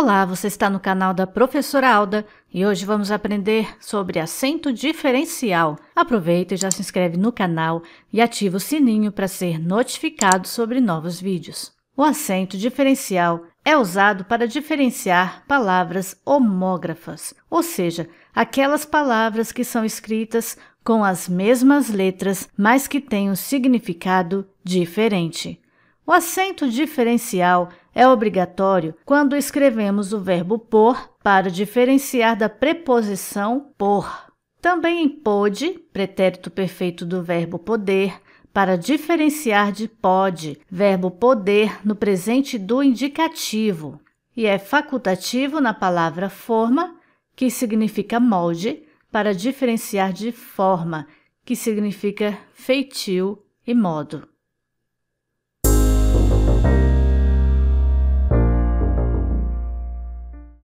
Olá, você está no canal da Professora Alda e hoje vamos aprender sobre acento diferencial. Aproveita e já se inscreve no canal e ativa o sininho para ser notificado sobre novos vídeos. O acento diferencial é usado para diferenciar palavras homógrafas, ou seja, aquelas palavras que são escritas com as mesmas letras, mas que têm um significado diferente. O acento diferencial é obrigatório quando escrevemos o verbo por para diferenciar da preposição por. Também em pretérito perfeito do verbo poder, para diferenciar de pode, verbo poder no presente do indicativo. E é facultativo na palavra forma, que significa molde, para diferenciar de forma, que significa feitio e modo.